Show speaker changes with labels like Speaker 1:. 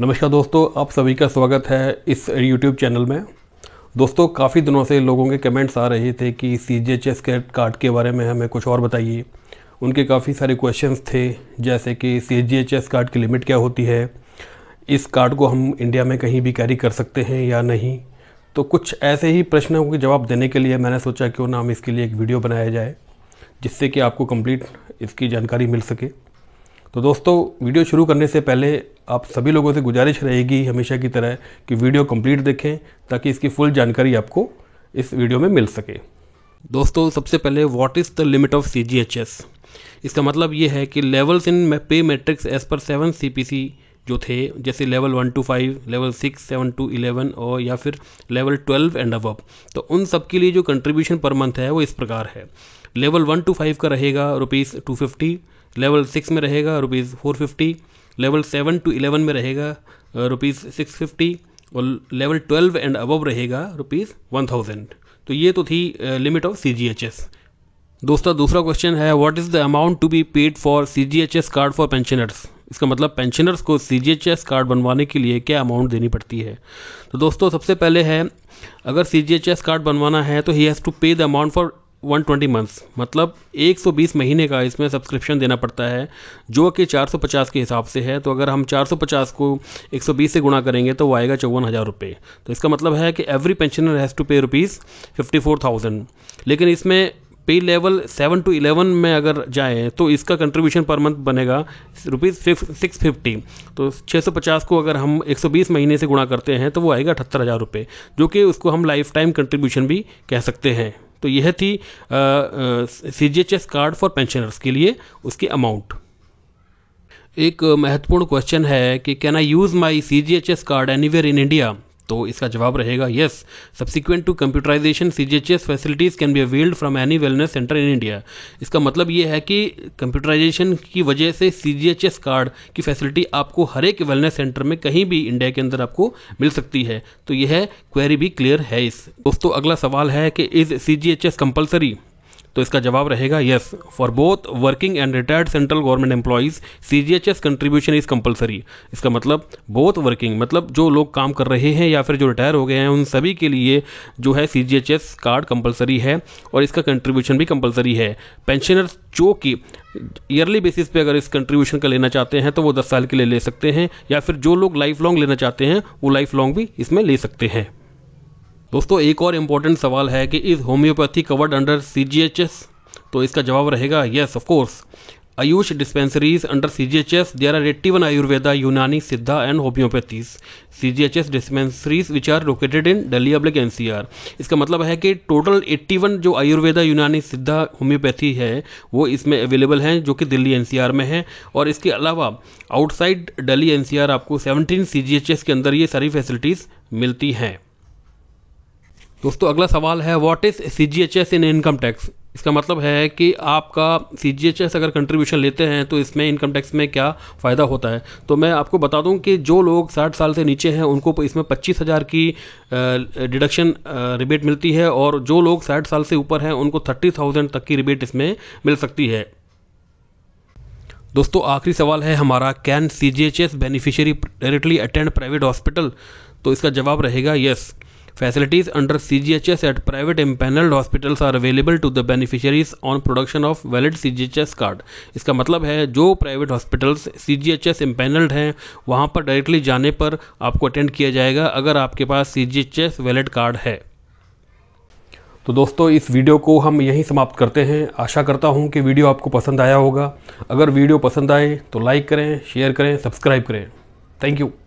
Speaker 1: नमस्कार दोस्तों आप सभी का स्वागत है इस यूट्यूब चैनल में दोस्तों काफ़ी दिनों से लोगों के कमेंट्स आ रहे थे कि सी जी एच एस के कार्ड के बारे में हमें कुछ और बताइए उनके काफ़ी सारे क्वेश्चंस थे जैसे कि C G H S card की लिमिट क्या होती है इस कार्ड को हम इंडिया में कहीं भी कैरी कर सकते हैं या नहीं तो कुछ ऐसे ही प्रश्नों के जवाब देने के लिए मैंने सोचा क्यों ना हम इसके लिए एक वीडियो बनाया जाए जिससे कि आपको कंप्लीट इसकी जानकारी मिल सके तो दोस्तों वीडियो शुरू करने से पहले आप सभी लोगों से गुजारिश रहेगी हमेशा की तरह कि वीडियो कंप्लीट देखें ताकि इसकी फुल जानकारी आपको इस वीडियो में मिल सके दोस्तों सबसे पहले what is the limit of C G H S इसका मतलब ये है कि levels in pay matrix as per seven C P C जो थे जैसे level one to five level six seven to eleven और या फिर लेवल ट्वेल्व एंड अबव तो उन सब के लिए जो कंट्रीब्यूशन पर मंथ है वो इस प्रकार है लेवल वन टू फाइव का रहेगा rupees two fifty level six में रहेगा rupees four fifty level seven to eleven में रहेगा रुपीज़ सिक्स फिफ्टी और लेवल ट्वेल्व एंड अबव रहेगा रुपीज़ वन थाउजेंड तो ये तो थी limit of C G H S दोस्तों दूसरा क्वेश्चन है what is the amount to be paid for C G H S card for pensioners इसका मतलब पेंशनर्स को C G H S card बनवाने के लिए क्या अमाउंट देनी पड़ती है तो दोस्तों सबसे पहले है अगर C G H S card बनवाना है तो he has to pay the amount for one twenty months मतलब एक सौ बीस महीने का इसमें सब्सक्रिप्शन देना पड़ता है जो कि चार सौ पचास के हिसाब से है तो अगर हम चार सौ पचास को एक सौ बीस से गुणा करेंगे तो वो आएगा चौवन हज़ार रुपये तो इसका मतलब है कि every pensioner has to pay rupees fifty four thousand लेकिन इसमें पे लेवल सेवन टू इलेवन में अगर जाएँ तो इसका कंट्रीब्यूशन पर मंथ बनेगा रुपीज़ सिक्स फिफ्टी तो छः सौ पचास को अगर हम एक सौ बीस महीने से गुणा करते हैं तो वो आएगा अठहत्तर हज़ार रुपये जो कि उसको हम लाइफ टाइम कंट्रीब्यूशन भी कह सकते हैं तो यह थी C G H S card for pensioners के लिए उसकी अमाउंट एक महत्वपूर्ण क्वेश्चन है कि can I use my C G H S card anywhere in India तो इसका जवाब रहेगा yes subsequent to computerisation C G H S facilities can be availed from any wellness centre in India इसका मतलब ये है कि computerisation की वजह से C G H S card की फैसिलिटी आपको हर एक वेलनेस सेंटर में कहीं भी इंडिया के अंदर आपको मिल सकती है तो यह क्वेरी भी क्लियर है इस दोस्तों अगला सवाल है कि is C G H S compulsory तो इसका जवाब रहेगा yes for both working and retired central government employees C G H S contribution is compulsory इसका मतलब बोथ वर्किंग मतलब जो लोग काम कर रहे हैं या फिर जो रिटायर हो गए हैं उन सभी के लिए जो है C G H S card compulsory है और इसका कंट्रीब्यूशन भी कंपलसरी है पेंशनर्स जो कि ईयरली बेसिस पे अगर इस कंट्रीब्यूशन का लेना चाहते हैं तो वो दस साल के लिए ले सकते हैं या फिर जो लोग लाइफ लॉन्ग लेना चाहते हैं वो लाइफ लॉन्ग भी इसमें ले सकते हैं दोस्तों एक और इम्पॉर्टेंट सवाल है कि is homoeopathy covered under C G H S तो इसका जवाब रहेगा yes of course AYUSH dispensaries under C G H S there are eighty one Ayurveda Unani Siddha and homoeopathies C G H S dispensaries which are located in Delhi अब्लिक N C R इसका मतलब है कि total eighty one जो आयुर्वेदा यूनानी सिद्धा होम्योपैथी है वो इसमें अवेलेबल हैं जो कि दिल्ली एन सी आर में है और इसके अलावा outside Delhi N C R आपको seventeen C G H S के अंदर ये सारी फैसिलिटीज़ मिलती हैं दोस्तों अगला सवाल है what is C G H S in income tax इसका मतलब है कि आपका सी जी एच एस अगर कंट्रीब्यूशन लेते हैं तो इसमें इनकम टैक्स में क्या फ़ायदा होता है तो मैं आपको बता दूं कि जो लोग 60 साल से नीचे हैं उनको इसमें पच्चीस हज़ार की डिडक्शन रिबेट मिलती है और जो लोग 60 साल से ऊपर हैं उनको 30,000 तक की रिबेट इसमें मिल सकती है दोस्तों आखिरी सवाल है हमारा can C G H S beneficiary directly attend private hospital तो इसका जवाब रहेगा yes Facilities under CGHS at private available hospitals are available to the beneficiaries on production of valid CGHS card. इसका मतलब है जो private hospitals C G H S empanelled हैं वहाँ पर डायरेक्टली जाने पर आपको अटेंड किया जाएगा अगर आपके पास C G H S valid card है तो दोस्तों इस वीडियो को हम यहीं समाप्त करते हैं आशा करता हूँ कि वीडियो आपको पसंद आया होगा अगर वीडियो पसंद आए तो लाइक करें शेयर करें सब्सक्राइब करें थैंक यू